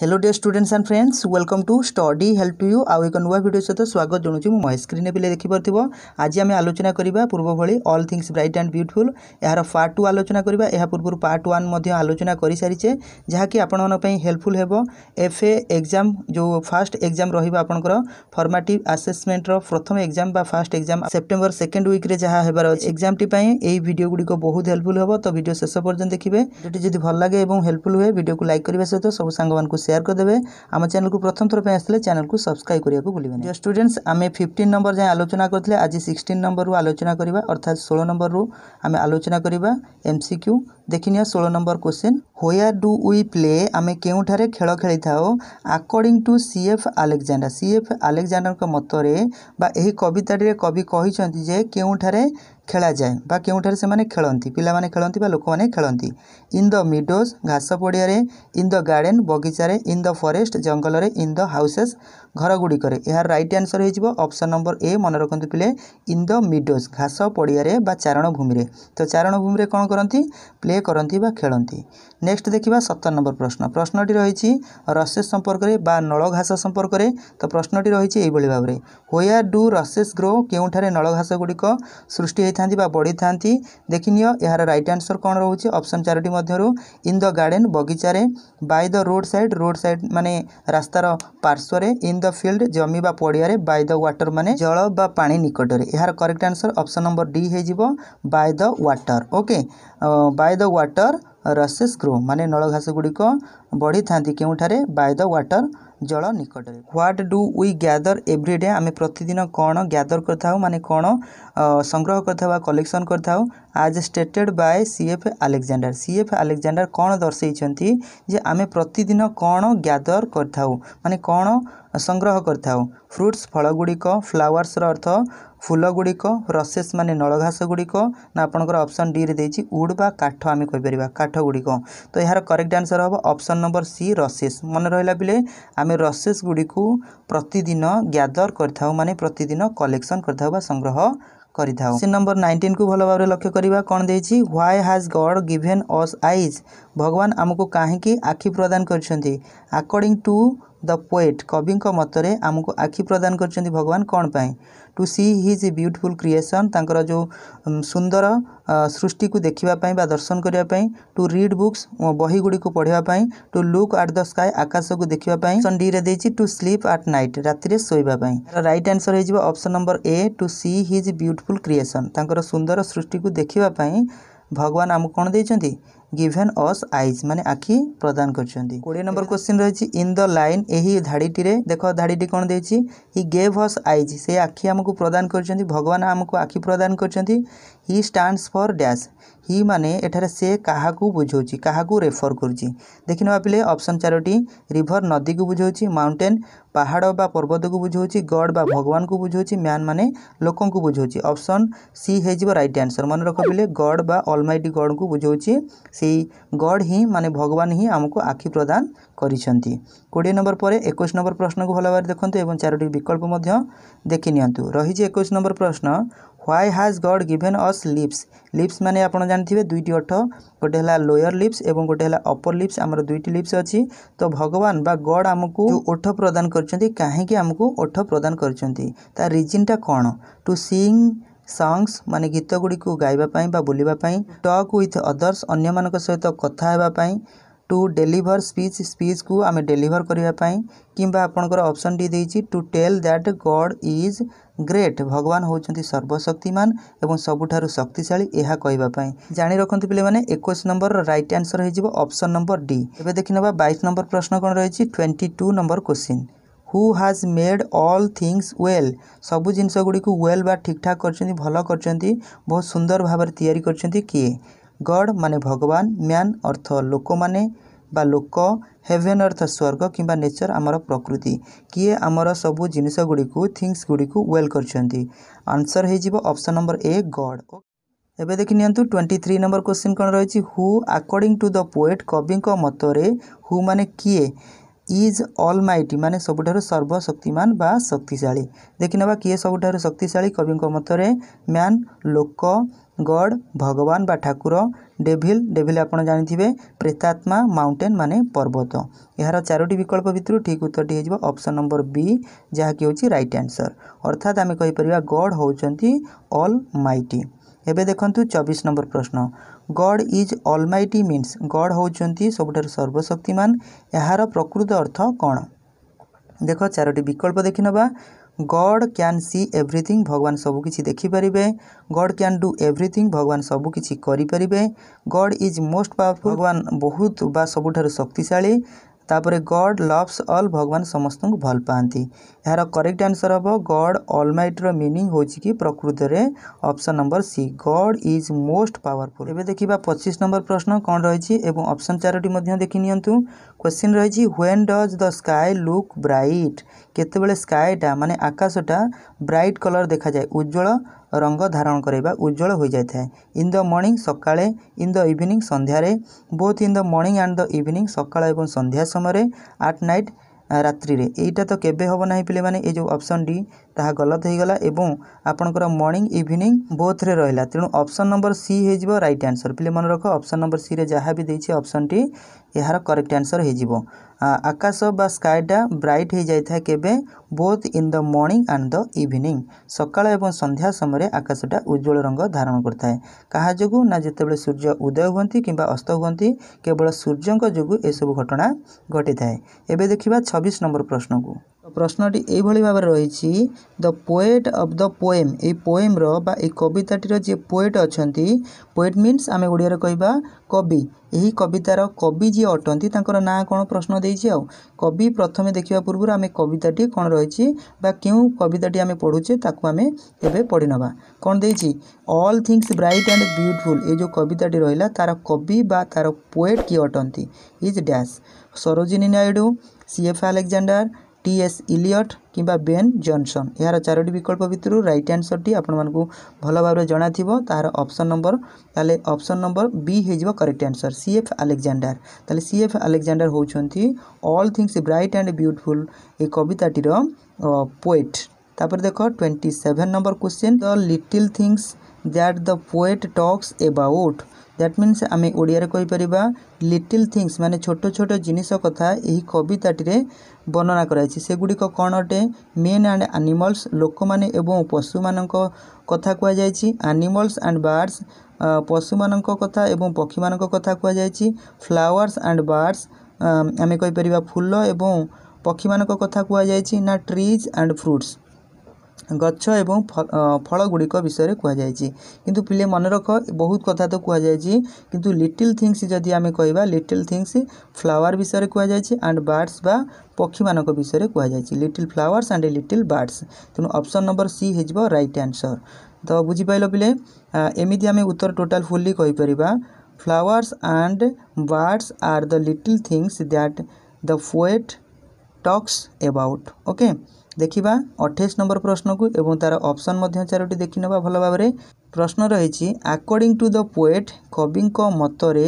hello dear students and friends welcome to study help to you আউ এক নূয়া video সহ স্বাগত জনাওছি মু স্ক্রিনে পিলে দেখিপার আজ আমি আলোচনা করা পূর্বভি all things bright and beautiful এর পার্ট টু আলোচনা করা এর পূর্ব পার্ট ওয়ান আলোচনা করে সারিছে যা কি আপনার হেল্পফুল হব এফএ এক্সাম যে ফার্স্ট এক্সাম রহব আপনার ফর্মাটিভ আসেসমেন্টর প্রথম এক্সাম বা ফার্স্ট এক্সাম সেপ্টেম্বর সেকেন্ড উইক্রে যা হবার অ এক্সামটি এই ভিডিও গুড়ি বহু হেল্পফুল হব তো ভিডিও শেষ পর্যন্ত দেখবে ভিডিওটি যদি ভাল লাগে এবং হেল্পফুল হুয়ে ভিডিওকে লাইক করা সহ সব সাংবাদিক ସେୟାର କରିଦେବେ ଆମ ଚ୍ୟାନେଲକୁ ପ୍ରଥମ ଥର ପାଇଁ ଆସିଲେ ଚ୍ୟାନେଲକୁ ସବସ୍କ୍ରାଇବ୍ କରିବାକୁ ଭୁଲିବେନି ଯେଉଁ ଷ୍ଟୁଡେଣ୍ଟସ୍ ଆମେ ଫିଫ୍ଟିନ୍ ନମ୍ବର ଯାଏଁ ଆଲୋଚନା କରିଥିଲେ ଆଜି ସିକ୍ସଟିନ୍ ନମ୍ବରରୁ ଆଲୋଚନା କରିବା ଅର୍ଥାତ୍ ଷୋହଳ ନମ୍ବରରୁ ଆମେ ଆଲୋଚନା କରିବା ଏମ୍ ସି କ୍ୟୁ ଦେଖିନିଅ ଷୋହଳ number question where do we play ଆମେ କେଉଁଠାରେ ଖେଳ ଖେଳିଥାଉ according to C F Alexander C F Alexander ମତରେ ବା ଏହି କବିତାଟିରେ କବି କହିଛନ୍ତି ଯେ କେଉଁଠାରେ ଖେଳାଯାଏ ବା କେଉଁଠାରେ ସେମାନେ ଖେଳନ୍ତି ପିଲାମାନେ ଖେଳନ୍ତି ବା ଲୋକମାନେ ଖେଳନ୍ତି ଇନ୍ ଦ ମିଡ଼ୋଜ୍ ଘାସ ପଡ଼ିଆରେ ଇନ୍ ଦ ଗାର୍ଡ଼େନ୍ ବଗିଚାରେ ଇନ୍ ଦ ଫରେଷ୍ଟ ଜଙ୍ଗଲରେ ଇନ୍ ଦ ହାଉସେସ୍ ଘରଗୁଡ଼ିକରେ ଏହାର ରାଇଟ୍ ଆନ୍ସର୍ ହୋଇଯିବ ଅପ୍ସନ୍ ନମ୍ବର ଏ ମନେ ରଖନ୍ତୁ ପିଲେ ଇନ୍ ଦ ମିଡୋଜ୍ ଘାସ ପଡ଼ିଆରେ ବା ଚାରଣ ଭୂମିରେ ତ ଚାରଣ ଭୂମିରେ କ'ଣ କରନ୍ତି ପ୍ଲେ କରନ୍ତି ବା ଖେଳନ୍ତି ନେକ୍ସଟ ଦେଖିବା ସତର ନମ୍ବର ପ୍ରଶ୍ନ ପ୍ରଶ୍ନଟି ରହିଛି ରସେସ୍ ସମ୍ପର୍କରେ ବା ନଳ ଘାସ ସମ୍ପର୍କରେ ତ ପ୍ରଶ୍ନଟି ରହିଛି ଏହିଭଳି ଭାବରେ ହୋୟାର୍ ଡୁ ରସେସ୍ ଗ୍ରୋ କେଉଁଠାରେ ନଳ ଘାସଗୁଡ଼ିକ ସୃଷ୍ଟି ହୋଇଥାନ୍ତି ବା ବଢ଼ିଥାନ୍ତି ଦେଖିନିଅ ଏହାର ରାଇଟ୍ ଆନ୍ସର୍ କ'ଣ ରହୁଛି ଅପ୍ସନ୍ ଚାରୋଟି ମଧ୍ୟରୁ ଇନ୍ ଦ ଗାର୍ଡ଼େନ୍ ବଗିଚାରେ by the road side road side ମାନେ ରାସ୍ତାର ପାର୍ଶ୍ୱରେ ଇନ୍ ଦ ଫିଲ୍ଡ ଜମି ବା ପଡ଼ିଆରେ ବାଇ ଦ ୱାଟର ମାନେ ଜଳ ବା ପାଣି ନିକଟରେ ଏହାର correct answer option number D ହେଇଯିବ by the water okay by the water rushes grow ମାନେ ନଳ ଘାସ ଗୁଡ଼ିକ ବଢ଼ିଥାନ୍ତି କେଉଁଠାରେ ବାଇ ଦ ୱାଟର ଜଳ ନିକଟରେ what do we gather every day ଆମେ ପ୍ରତିଦିନ କ'ଣ ଗ୍ୟାଦର କରିଥାଉ ମାନେ କ'ଣ ସଂଗ୍ରହ କରିଥାଉ ବା କଲେକ୍ସନ୍ କରିଥାଉ as stated by C F Alexander C F Alexander କ'ଣ ଦର୍ଶାଇଛନ୍ତି ଯେ ଆମେ ପ୍ରତିଦିନ କ'ଣ ଗ୍ୟାଦର କରିଥାଉ ମାନେ କ'ଣ ସଂଗ୍ରହ କରିଥାଉ ଫ୍ରୁଟ୍ସ ଫଳଗୁଡ଼ିକ ଫ୍ଲାୱାର୍ସର ଅର୍ଥ ଫୁଲଗୁଡ଼ିକ ରସେସ୍ ମାନେ ନଳଘାସ ଗୁଡ଼ିକ ନା ଆପଣଙ୍କର ଅପସନ୍ ଡିରେ ଦେଇଛି ଉଡ଼୍ ବା କାଠ ଆମେ କହିପାରିବା କାଠ ଗୁଡ଼ିକ ତ ଏହାର କରେକ୍ଟ ଆନ୍ସର୍ ହେବ ଅପସନ୍ ନମ୍ବର ସି ରସେସ୍ ମନେ ରହିଲା ବେଳେ ଆମେ ରସେସ୍ ଗୁଡ଼ିକୁ ପ୍ରତିଦିନ ଗ୍ୟାଦର କରିଥାଉ ମାନେ ପ୍ରତିଦିନ କଲେକ୍ସନ୍ କରିଥାଉ ବା ସଂଗ୍ରହ କରିଥାଉ ସେ ନମ୍ବର ନାଇଣ୍ଟିନ୍କୁ ଭଲ ଭାବରେ ଲକ୍ଷ୍ୟ କରିବା କ'ଣ ଦେଇଛି why has God given us eyes ଭଗବାନ ଆମକୁ କାହିଁକି ଆଖି ପ୍ରଦାନ କରିଛନ୍ତି ଆକର୍ଡ଼ିଂ ଟୁ द पोएट कवि मतरे आमको आखि प्रदान कर भगवान कौन पर to see his beautiful creation तर जो सुंदर सृष्टि को देखापी दर्शन करने टू रीड बुक्स बही गुड़ी पढ़ापाई to look at the sky आकाश को देखापी संडी दे टू स्लीप आट नाइट रात शोवाई right answer option number A to see his beautiful creation तर सुंदर सृष्टि को देखापी भगवान आमको कौन दे গিভেন অস আইজ মানে আখি প্রদান করছেন কোড়িয়ে নম্বর কোশ্চিন রয়েছে ইন দ লাইন এই ধাড়িটিরে দেখ ধাড়িটি কোণ দিয়েছি হি গেভ অস আইজ সে আখি আমাকে প্রদান করছেন ভগবান আমাকে আখি প্রদান করছেন হি স্টাণ্ডস ফর ড্যাশ হি মানে এখানে সে কাহাকু বুঝাউছি কাহাকু রেফর করছি দেখি নেওয়া পিলে অপশন চারোটি রিভর নদী কু বুঝাউছি মাউন্টেন পাহাড় বা পর্বত কু বুঝাউছি গড বা ভগবান কু বুঝাউছি ম্যান মানে লোক কু বুঝাউছি অপশন সি হয়ে রাইট আনসর মনে রখ পিলে গড বা অলমাইটি গড কু বুঝাউছি সেই ଗଡ଼୍ ହିଁ ମାନେ ଭଗବାନ ହିଁ ଆମକୁ ଆଖି ପ୍ରଦାନ କରିଛନ୍ତି କୋଡ଼ିଏ ନମ୍ବର ପରେ ଏକୋଇଶ ନମ୍ବର ପ୍ରଶ୍ନକୁ ଭଲ ଭାବରେ ଦେଖନ୍ତୁ ଏବଂ ଚାରୋଟି ବିକଳ୍ପ ମଧ୍ୟ ଦେଖିନିଅନ୍ତୁ ରହିଛି ଏକୋଇଶ ନମ୍ବର ପ୍ରଶ୍ନ why has God given us lips lips ମାନେ ଆପଣ ଜାଣିଥିବେ ଦୁଇଟି ଅଠ ଗୋଟେ ହେଲା ଲୋୟର ଲିପ୍ସ ଏବଂ ଗୋଟେ ହେଲା ଅପର ଲିପ୍ସ ଆମର ଦୁଇଟି ଲିପ୍ସ ଅଛି ତ ଭଗବାନ ବା ଗଡ଼୍ ଆମକୁ ଓଠ ପ୍ରଦାନ କରିଛନ୍ତି କାହିଁକି ଆମକୁ ଓଠ ପ୍ରଦାନ କରିଛନ୍ତି ତା ରିଜିନ୍ଟା କ'ଣ ଟୁ ସିଙ୍ଗ୍ ସଙ୍ଗସ୍ ମାନେ ଗୀତଗୁଡ଼ିକୁ ଗାଇବା ପାଇଁ ବା ବୋଲିବା ପାଇଁ ଟକ୍ ୱିଥ୍ ଅଦର୍ସ ଅନ୍ୟମାନଙ୍କ ସହିତ କଥା ହେବା ପାଇଁ ଟୁ ଡେଲିଭର୍ ସ୍ପିଚ୍ ସ୍ପିଚ୍କୁ ଆମେ ଡେଲିଭର୍ କରିବା ପାଇଁ କିମ୍ବା ଆପଣଙ୍କର ଅପସନ୍ଟି ଦେଇଛି to tell that God is great ଭଗବାନ ହେଉଛନ୍ତି ସର୍ବଶକ୍ତିମାନ ଏବଂ ସବୁଠାରୁ ଶକ୍ତିଶାଳୀ ଏହା କହିବା ପାଇଁ ଜାଣି ରଖନ୍ତୁ ପିଲାମାନେ ଏକୋଇଶ ନମ୍ବରର ରାଇଟ୍ ଆନ୍ସର୍ ହୋଇଯିବ ଅପସନ୍ ନମ୍ବର ଡି ଏବେ ଦେଖିନେବା ବାଇଶ ନମ୍ବର ପ୍ରଶ୍ନ କ'ଣ ରହିଛି twenty two number question who has made all things well ସବୁ ଜିନିଷ ଗୁଡ଼ିକୁ ୱେଲ୍ ବା ଠିକ୍ଠାକ୍ କରିଛନ୍ତି ଭଲ କରିଛନ୍ତି ବହୁତ ସୁନ୍ଦର ଭାବରେ ତିଆରି କରିଛନ୍ତି କିଏ ଗଡ଼୍ ମାନେ ଭଗବାନ ମ୍ୟାନ୍ ଅର୍ଥ ଲୋକମାନେ ବା ଲୋକ ହେଭେନ୍ ଅର୍ଥ ସ୍ୱର୍ଗ କିମ୍ବା ନେଚର୍ ଆମର ପ୍ରକୃତି କିଏ ଆମର ସବୁ ଜିନିଷ ଗୁଡ଼ିକୁ ଥିଙ୍ଗସ୍ ଗୁଡ଼ିକୁ ୱେଲ୍ କରିଛନ୍ତି ଆନ୍ସର୍ ହେଇଯିବ ଅପ୍ସନ୍ ନମ୍ବର ଏ ଗଡ଼୍ ଏବେ ଦେଖିନିଅନ୍ତୁ ଟ୍ୱେଣ୍ଟି ଥ୍ରୀ ନମ୍ବର କୋଶ୍ଚିନ୍ କ'ଣ ରହିଛି who according to the poet କବିଙ୍କ ମତରେ ହୁ ମାନେ କିଏ ইজ অল মাইটি মানে সবুঠার সর্বশক্তিমান বা শক্তিশালী দেখি নেবা কি সবুঠার শক্তিশালী কবি মতরে ম্যান লোক গড ভগবান বা ঠাকুর ডেভিল ডেভিল আপনার জাঁথিবে প্রেতাত্মা মাউন্টেন মানে পর্বত এর চারোটি বিকল্প ভিতর ঠিক উত্তরটি হয়ে অপশন নম্বর বি যা কি হচ্ছে রাইট আনসর অর্থাৎ আমি কইপার গড হচ্ছেন অল মাইটি এবে দেখুন চবিশ নম্বর প্রশ্ন God is almighty means God ହେଉଛନ୍ତି ସବୁଠାରୁ ସର୍ବଶକ୍ତିମାନ ଏହାର ପ୍ରକୃତ ଅର୍ଥ କ'ଣ ଦେଖ ଚାରୋଟି ବିକଳ୍ପ ଦେଖିନେବା ଗଡ଼୍ କ୍ୟାନ୍ ସି ଏଭ୍ରିଥିଙ୍ଗ ଭଗବାନ ସବୁକିଛି ଦେଖିପାରିବେ ଗଡ଼୍ କ୍ୟାନ୍ ଡୁ ଏଭ୍ରିଥିଙ୍ଗ ଭଗବାନ ସବୁକିଛି କରିପାରିବେ ଗଡ଼୍ ଇଜ୍ ମୋଷ୍ଟ ପାୱାରଫୁଲ୍ ଭଗବାନ ବହୁତ ବା ସବୁଠାରୁ ଶକ୍ତିଶାଳୀ ତାପରେ ଗଡ଼୍ ଲଭ୍ସ ଅଲ୍ ଭଗବାନ ସମସ୍ତଙ୍କୁ ଭଲ ପାଆନ୍ତି ଏହାର କରେକ୍ଟ ଆନ୍ସର୍ ହେବ ଗଡ଼୍ ଅଲମାଇଟ୍ର ମିନିଂ ହେଉଛି କି ପ୍ରକୃତରେ option number C God is most powerful ଏବେ ଦେଖିବା ପଚିଶ ନମ୍ବର ପ୍ରଶ୍ନ କ'ଣ ରହିଛି ଏବଂ ଅପସନ୍ ଚାରୋଟି ମଧ୍ୟ ଦେଖିନିଅନ୍ତୁ କ୍ୱେଶ୍ଚିନ୍ ରହିଛି when does the sky look bright କେତେବେଳେ ସ୍କାଏଟା ମାନେ ଆକାଶଟା ବ୍ରାଇଟ୍ କଲର୍ ଦେଖାଯାଏ ଉଜ୍ଜଳ ରଙ୍ଗ ଧାରଣ କରିବା ଉଜ୍ଜଳ ହୋଇଯାଇଥାଏ ଇନ୍ ଦ ମର୍ଣ୍ଣିଂ ସକାଳେ ଇନ୍ ଦ ଇଭିନିଂ ସନ୍ଧ୍ୟାରେ both in the morning and the evening ସକାଳ ଏବଂ ସନ୍ଧ୍ୟା ସମୟରେ ଆଟ୍ ନାଇଟ୍ ରାତ୍ରିରେ ଏଇଟା ତ କେବେ ହେବ ନାହିଁ ପିଲାମାନେ ଏ ଯେଉଁ ଅପସନ୍ ଡି ତାହା ଗଲତ ହୋଇଗଲା ଏବଂ ଆପଣଙ୍କର ମର୍ଣ୍ଣିଂ ଇଭିନିଂ ବୋଥ୍ରେ ରହିଲା ତେଣୁ ଅପସନ୍ ନମ୍ବର ସି ହୋଇଯିବ ରାଇଟ୍ ଆନ୍ସର୍ ପିଲେ ମନେ ରଖ ଅପସନ୍ ନମ୍ବର ସିରେ ଯାହା ବି ଦେଇଛି ଅପସନ୍ଟି ଏହାର କରେକ୍ଟ ଆନ୍ସର୍ ହୋଇଯିବ ଆକାଶ ବା ସ୍କାଏଟା ବ୍ରାଇଟ୍ ହୋଇଯାଇଥାଏ କେବେ both in the morning and the evening ସକାଳ ଏବଂ ସନ୍ଧ୍ୟା ସମୟରେ ଆକାଶଟା ଉଜ୍ଜଳ ରଙ୍ଗ ଧାରଣ କରିଥାଏ କାହା ଯୋଗୁଁ ନା ଯେତେବେଳେ ସୂର୍ଯ୍ୟ ଉଦୟ ହୁଅନ୍ତି କିମ୍ବା ଅସ୍ତ ହୁଅନ୍ତି କେବଳ ସୂର୍ଯ୍ୟଙ୍କ ଯୋଗୁଁ ଏସବୁ ଘଟଣା ଘଟିଥାଏ ଏବେ ଦେଖିବା ଛବିଶ ନମ୍ବର ପ୍ରଶ୍ନକୁ প্রশ্নটি এইভাবে ভাবে রয়েছে the poet of the poem এই পোয়েমর বা এই কবিতাটির যে পোয়েট অনেক পোয়েট মিন্স আমি ওড়িয়ার কহবা কবি এই কবিতার কবি যে অটন্তি তাঁর না কোণ প্রশ্ন দিয়েছি আও কবি প্রথমে দেখা পূর্ব আমি কবিতাটি কোণ রয়েছে বা কেউ কবিতাটি আমি পড়ুছে তাকে আমি এবে পড়ি নেবা কোণ দিয়েছি all things bright and beautiful এই যে কবিতাটি রহিলা তার কবি বা তার পোয়েট কি অটন্তি is dash Sarojini Naidu C F Alexander T S Eliot କିମ୍ବା ବେନ୍ ଜନ୍ସନ୍ ଏହାର ଚାରୋଟି ବିକଳ୍ପ ଭିତରୁ ରାଇଟ୍ ଆନ୍ସର୍ଟି ଆପଣମାନଙ୍କୁ ଭଲ ଭାବରେ ଜଣାଥିବ ତାହାର ଅପସନ୍ ନମ୍ବର ତାହେଲେ ଅପସନ୍ ନମ୍ବର ବି ହୋଇଯିବ correct answer C F Alexander ତାହେଲେ ସି ଏଫ୍ ଆଲେକ୍ଜାଣ୍ଡାର ହେଉଛନ୍ତି all things bright and beautiful ଏ କବିତାଟିର ପୋଏଟ୍ ତାପରେ ଦେଖ twenty seven number question the little things that the poet talks about that means ଆମେ ଓଡ଼ିଆରେ କହିପାରିବା ଲିଟିଲ୍ ଥିଙ୍ଗସ୍ ମାନେ ଛୋଟ ଛୋଟ ଜିନିଷ କଥା ଏହି କବିତାଟିରେ ବର୍ଣ୍ଣନା କରାଯାଇଛି ସେଗୁଡ଼ିକ କ'ଣ ଅଟେ ମେନ୍ ଆଣ୍ଡ ଆନିମଲ୍ସ ଲୋକମାନେ ଏବଂ ପଶୁମାନଙ୍କ କଥା କୁହାଯାଇଛି ଆନିମଲ୍ସ ଆଣ୍ଡ ବାର୍ଡ଼ସ୍ ପଶୁମାନଙ୍କ କଥା ଏବଂ ପକ୍ଷୀମାନଙ୍କ କଥା କୁହାଯାଇଛି ଫ୍ଲାୱାର୍ସ ଆଣ୍ଡ ବାର୍ଡ଼ସ୍ ଆମେ କହିପାରିବା ଫୁଲ ଏବଂ ପକ୍ଷୀମାନଙ୍କ କଥା କୁହାଯାଇଛି ନା ଟ୍ରିଜ୍ ଆଣ୍ଡ ଫ୍ରୁଟ୍ସ ଗଛ ଏବଂ ଫଳଗୁଡ଼ିକ ବିଷୟରେ କୁହାଯାଇଛି କିନ୍ତୁ ପିଲେ ମନେ ରଖ ବହୁତ କଥା ତ କୁହାଯାଇଛି କିନ୍ତୁ ଲିଟିଲ୍ ଥିଙ୍ଗସ୍ ଯଦି ଆମେ କହିବା ଲିଟିଲ୍ ଥିଙ୍ଗସ୍ ଫ୍ଲାୱାର୍ ବିଷୟରେ କୁହାଯାଇଛି ଆଣ୍ଡ ବାର୍ଡ଼ସ୍ ବା ପକ୍ଷୀମାନଙ୍କ ବିଷୟରେ କୁହାଯାଇଛି little flowers and little birds ତେଣୁ ଅପସନ୍ ନମ୍ବର ସି ହେଇଯିବ ରାଇଟ୍ ଆନ୍ସର୍ ତ ବୁଝିପାରିଲ ପିଲେ ଏମିତି ଆମେ ଉତ୍ତର ଟୋଟାଲ୍ ଫୁଲ୍ଲି କହିପାରିବା flowers and birds are the little things that the poet talks about okay ଦେଖିବା ଅଠେଇଶ ନମ୍ବର ପ୍ରଶ୍ନକୁ ଏବଂ ତା'ର ଅପସନ୍ ମଧ୍ୟ ଚାରୋଟି ଦେଖିନେବା ଭଲ ଭାବରେ ପ୍ରଶ୍ନ ରହିଛି ଆକର୍ଡ଼ିଂ ଟୁ ଦ ପୋଏଟ୍ କବିଙ୍କ ମତରେ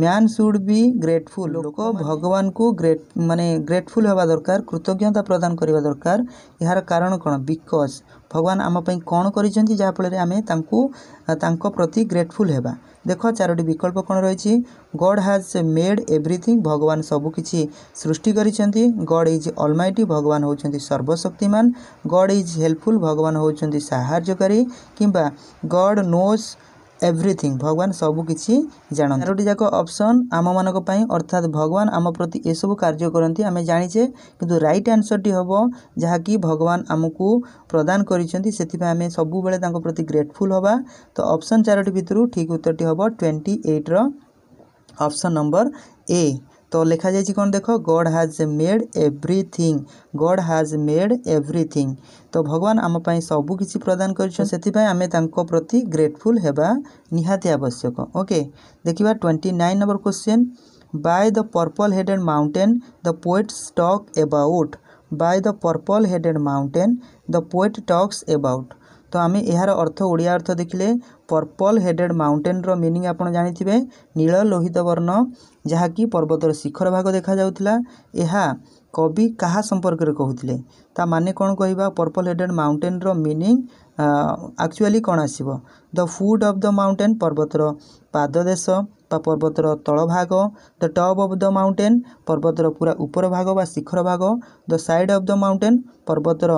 ମ୍ୟାନ୍ ସୁଡ଼୍ ବି ଗ୍ରେଟଫୁଲ୍ ଲୋକ ଭଗବାନଙ୍କୁ ଗ୍ରେଟ୍ ମାନେ ଗ୍ରେଟଫୁଲ୍ ହେବା ଦରକାର କୃତଜ୍ଞତା ପ୍ରଦାନ କରିବା ଦରକାର ଏହାର କାରଣ କ'ଣ ବିକଜ୍ ଭଗବାନ ଆମ ପାଇଁ କ'ଣ କରିଛନ୍ତି ଯାହାଫଳରେ ଆମେ ତାଙ୍କୁ ତାଙ୍କ ପ୍ରତି ଗ୍ରେଟଫୁଲ୍ ହେବା ଦେଖ ଚାରୋଟି ବିକଳ୍ପ କ'ଣ ରହିଛି ଗଡ଼୍ ହାଜ୍ ମେଡ୍ ଏଭ୍ରିଥିଙ୍ଗ ଭଗବାନ ସବୁକିଛି ସୃଷ୍ଟି କରିଛନ୍ତି ଗଡ଼୍ ଇଜ୍ ଅଲମାଇଟି ଭଗବାନ ହେଉଛନ୍ତି ସର୍ବଶକ୍ତିମାନ ଗଡ଼୍ ଇଜ୍ ହେଲ୍ପଫୁଲ୍ ଭଗବାନ ହେଉଛନ୍ତି ସାହାଯ୍ୟକାରୀ କିମ୍ବା ଗଡ଼୍ ନୋଜ୍ ଏଭ୍ରିଥିଙ୍ଗ ଭଗବାନ ସବୁକିଛି ଜାଣନ୍ତି ଚାରୋଟି ଯାକ ଅପସନ୍ ଆମମାନଙ୍କ ପାଇଁ ଅର୍ଥାତ୍ ଭଗବାନ ଆମ ପ୍ରତି ଏସବୁ କାର୍ଯ୍ୟ କରନ୍ତି ଆମେ ଜାଣିଛେ କିନ୍ତୁ ରାଇଟ୍ ଆନ୍ସର୍ଟି ହେବ ଯାହାକି ଭଗବାନ ଆମକୁ ପ୍ରଦାନ କରିଛନ୍ତି ସେଥିପାଇଁ ଆମେ ସବୁବେଳେ ତାଙ୍କ ପ୍ରତି ଗ୍ରେଟଫୁଲ୍ ହେବା ତ ଅପସନ୍ ଚାରୋଟି ଭିତରୁ ଠିକ୍ ଉତ୍ତରଟି ହେବ ଟ୍ୱେଣ୍ଟି ଏଇଟ୍ର ଅପସନ୍ ନମ୍ବର ଏ তো লেখা যাইছি কোণ দেখ God has made everything God has made everything ତ ଭଗବାନ ଆମ ପାଇଁ ସବୁ କିଛି ପ୍ରଦାନ କରିଛନ୍ତି ସେଥିପାଇଁ ଆମେ ତାଙ୍କ ପ୍ରତି ଗ୍ରେଟଫୁଲ୍ ହେବା ନିହାତି ଆବଶ୍ୟକ ଓକେ ଦେଖିବା twenty nine number question by the purple headed mountain the poet talk about by the purple headed mountain the poet talks about ତ ଆମେ ଏହାର ଅର୍ଥ ଓଡ଼ିଆ ଅର୍ଥ ଦେଖିଲେ ପର୍ପଲ୍ ହେଡ଼େଡ଼୍ ମାଉଣ୍ଟେନ୍ର ମିନିଂ ଆପଣ ଜାଣିଥିବେ ନୀଳ ଲୋହିତ ବର୍ଣ୍ଣ ଯାହାକି ପର୍ବତର ଶିଖର ଭାଗ ଦେଖାଯାଉଥିଲା ଏହା କବି କାହା ସମ୍ପର୍କରେ କହୁଥିଲେ ତା ମାନେ କ'ଣ କହିବା ପର୍ପଲ୍ ହେଡ଼େଡ଼୍ ମାଉଣ୍ଟେନ୍ର ମିନିଂ ଆକ୍ଚୁଆଲି କ'ଣ ଆସିବ the foot of the mountain ପର୍ବତର ପାଦଦେଶ ବା ପର୍ବତର ତଳଭାଗ the top of the mountain ପର୍ବତର ପୁରା ଉପର ଭାଗ ବା ଶିଖର ଭାଗ the side of the mountain ପର୍ବତର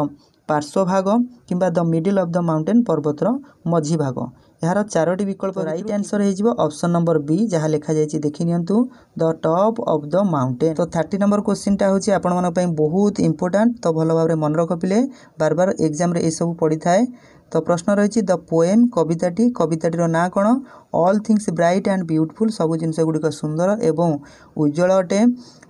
ପାର୍ଶ୍ୱଭାଗ କିମ୍ବା the middle of the mountain ପର୍ବତର ମଝି ଭାଗ ଏହାର ଚାରୋଟି ବିକଳ୍ପ ରାଇଟ୍ ଆନ୍ସର୍ ହେଇଯିବ ଅପସନ୍ ନମ୍ବର ବି ଯାହା ଲେଖାଯାଇଛି ଦେଖିନିଅନ୍ତୁ the top of the mountain ତ ଥାର୍ଟି ନମ୍ବର କୋଶ୍ଚିନ୍ଟା ହେଉଛି ଆପଣମାନଙ୍କ ପାଇଁ ବହୁତ ଇମ୍ପୋର୍ଟାଣ୍ଟ ତ ଭଲ ଭାବରେ ମନେ ରଖ ପିଲେ ବାର ବାର ଏକ୍ଜାମ୍ରେ ଏସବୁ ପଡ଼ିଥାଏ ତ ପ୍ରଶ୍ନ ରହିଛି ଦ ପୋଏମ୍ କବିତାଟି କବିତାଟିର ନାଁ କ'ଣ all things bright and beautiful ସବୁ ଜିନିଷ ଗୁଡ଼ିକ ସୁନ୍ଦର ଏବଂ ଉଜ୍ଜଳ ଅଟେ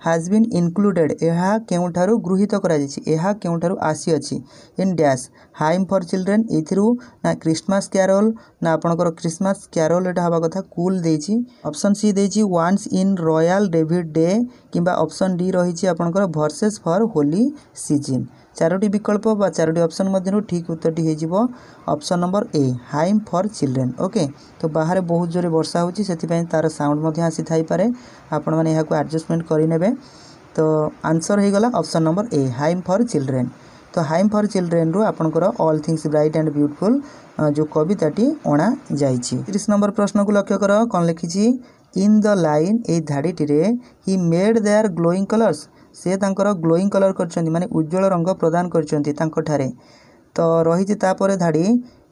ହାଜ୍ ବିନ୍ ଇନକ୍ଲୁଡ଼େଡ଼୍ ଏହା କେଉଁଠାରୁ ଗୃହୀତ କରାଯାଇଛି ଏହା କେଉଁଠାରୁ ଆସିଅଛି in dash hymn for children ଏଥିରୁ ନା କ୍ରିସମାସ୍ କ୍ୟାରୋଲ୍ ନା ଆପଣଙ୍କର କ୍ରିସମାସ୍ କ୍ୟାରୋଲ୍ ଏଇଟା ହେବା କଥା କୁଲ୍ ଦେଇଛି ଅପସନ୍ ସି ଦେଇଛି once in royal David day କିମ୍ବା ଅପସନ୍ ଡି ରହିଛି ଆପଣଙ୍କର ଭର୍ସେସ୍ ଫର୍ ହୋଲି ସିଜିନ୍ ଚାରୋଟି ବିକଳ୍ପ ବା ଚାରୋଟି ଅପସନ୍ ମଧ୍ୟରୁ ଠିକ୍ ଉତ୍ତରଟି ହୋଇଯିବ option number A hymn for children okay ତ ବାହାରେ ବହୁତ ଜୋରେ ବର୍ଷା ହେଉଛି ସେଥିପାଇଁ ତା'ର ସାଉଣ୍ଡ ମଧ୍ୟ ଆସିଥାଇପାରେ ଆପଣମାନେ ଏହାକୁ ଆଡ଼ଜଷ୍ଟମେଣ୍ଟ କରିନେବେ ତ ଆନ୍ସର ହୋଇଗଲା option number A hymn for children ତ ହାଇମ୍ ଫର୍ ଚିଲଡ୍ରେନ୍ରୁ ଆପଣଙ୍କର all things bright and beautiful ଯେଉଁ କବିତାଟି ଅଣାଯାଇଛି ତିରିଶ ନମ୍ବର ପ୍ରଶ୍ନକୁ ଲକ୍ଷ୍ୟ କର କ'ଣ ଲେଖିଛି ଇନ୍ ଦ ଲାଇନ୍ ଏଇ ଧାଡ଼ିଟିରେ he made their glowing colours ସେ ତାଙ୍କର ଗ୍ଲୋଇଂ କଲର୍ କରିଛନ୍ତି ମାନେ ଉଜ୍ଜଳ ରଙ୍ଗ ପ୍ରଦାନ କରିଛନ୍ତି ତାଙ୍କଠାରେ ତ ରହିଛି ତାପରେ ଧାଡ଼ି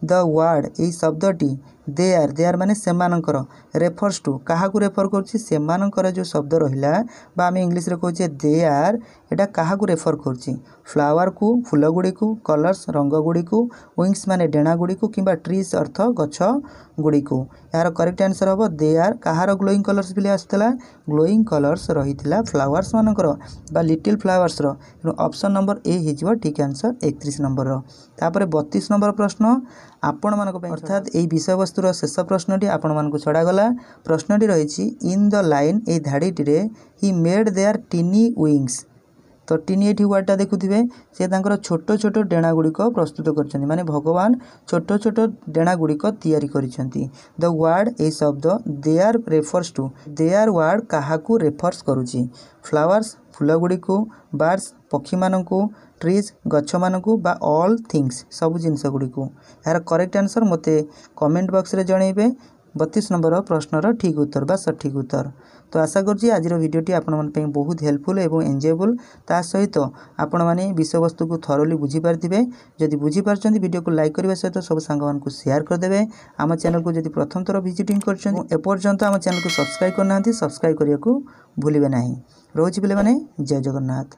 ଦ ୱାର୍ଡ଼ ଏଇ ଶବ୍ଦଟି দে ଆର୍ ଦେ ଆର୍ ମାନେ ସେମାନଙ୍କର ରେଫର୍ସ ଟୁ କାହାକୁ ରେଫର୍ କରୁଛି ସେମାନଙ୍କର ଯେଉଁ ଶବ୍ଦ ରହିଲା ବା ଆମେ ଇଂଲିଶରେ କହୁଛେ ଦେ ଆର୍ ଏଇଟା କାହାକୁ ରେଫର୍ କରୁଛି ଫ୍ଲାୱାର୍କୁ ଫୁଲଗୁଡ଼ିକୁ କଲର୍ସ ରଙ୍ଗଗୁଡ଼ିକୁ ୱିଙ୍ଗସ୍ ମାନେ ଡେଣାଗୁଡ଼ିକୁ କିମ୍ବା ଟ୍ରିଜ୍ ଅର୍ଥ ଗଛ ଗୁଡ଼ିକୁ ଏହାର କରେକ୍ଟ ଆନ୍ସର୍ ହେବ ଦେ ଆର୍ କାହାର ଗ୍ଲୋଇଂ କଲର୍ସ ବୋଲି ଆସୁଥିଲା ଗ୍ଲୋଇଂ କଲର୍ସ ରହିଥିଲା ଫ୍ଲାୱାର୍ସ ମାନଙ୍କର ବା ଲିଟିଲ୍ ଫ୍ଲାୱାର୍ସର ତେଣୁ ଅପସନ୍ ନମ୍ବର ଏ ହେଇଯିବ ଠିକ୍ ଆନ୍ସର୍ ଏକତିରିଶ ନମ୍ବରର ତାପରେ ବତିଶ ନମ୍ବର ପ୍ରଶ୍ନ ଆପଣମାନଙ୍କ ପାଇଁ ଅର୍ଥାତ୍ ଏହି ବିଷୟବସ୍ତୁର ଶେଷ ପ୍ରଶ୍ନଟି ଆପଣମାନଙ୍କୁ ଛଡ଼ାଗଲା ପ୍ରଶ୍ନଟି ରହିଛି ଇନ୍ ଦ ଲାଇନ୍ ଏହି ଧାଡ଼ିଟିରେ he made their tiny wings ତ ଟିନି ଏଠି ୱାର୍ଡ଼ଟା ଦେଖୁଥିବେ ସେ ତାଙ୍କର ଛୋଟ ଛୋଟ ଡେଣାଗୁଡ଼ିକ ପ୍ରସ୍ତୁତ କରିଛନ୍ତି ମାନେ ଭଗବାନ ଛୋଟ ଛୋଟ ଡେଣାଗୁଡ଼ିକ ତିଆରି କରିଛନ୍ତି ଦ ୱାର୍ଡ଼ ଏହି ଶବ୍ଦ they are refers to they are word କାହାକୁ ରେଫର୍ସ କରୁଛି ଫ୍ଲାୱାର୍ସ ଫୁଲଗୁଡ଼ିକୁ ବାର୍ଡ଼ସ୍ ପକ୍ଷୀମାନଙ୍କୁ ଟ୍ରିଜ୍ ଗଛମାନଙ୍କୁ ବା ଅଲ୍ ଥିଙ୍ଗସ୍ ସବୁ ଜିନିଷଗୁଡ଼ିକୁ ଏହାର କରେକ୍ଟ ଆନ୍ସର୍ ମୋତେ କମେଣ୍ଟ ବକ୍ସରେ ଜଣାଇବେ ବତିଶ ନମ୍ବର ପ୍ରଶ୍ନର ଠିକ୍ ଉତ୍ତର ବା ସଠିକ୍ ଉତ୍ତର ତ ଆଶା କରୁଛି ଆଜିର ଭିଡ଼ିଓଟି ଆପଣମାନଙ୍କ ପାଇଁ ବହୁତ ହେଲ୍ପଫୁଲ୍ ଏବଂ ଏନ୍ଜୟବୁଲ୍ ତା ସହିତ ଆପଣମାନେ ବିଷୟବସ୍ତୁକୁ ଥରୋଲି ବୁଝିପାରିଥିବେ ଯଦି ବୁଝିପାରୁଛନ୍ତି ଭିଡ଼ିଓକୁ ଲାଇକ୍ କରିବା ସହିତ ସବୁ ସାଙ୍ଗମାନଙ୍କୁ ସେୟାର କରିଦେବେ ଆମ ଚ୍ୟାନେଲକୁ ଯଦି ପ୍ରଥମ ଥର ଭିଜିଟିଂ କରିଛନ୍ତି ଏପର୍ଯ୍ୟନ୍ତ ଆମ ଚ୍ୟାନେଲକୁ ସବସ୍କ୍ରାଇବ୍ କରିନାହାନ୍ତି ସବସ୍କ୍ରାଇବ୍ କରିବାକୁ ଭୁଲିବେ ନାହିଁ ରହୁଛି ପିଲାମାନେ ଜୟ ଜଗନ୍ନାଥ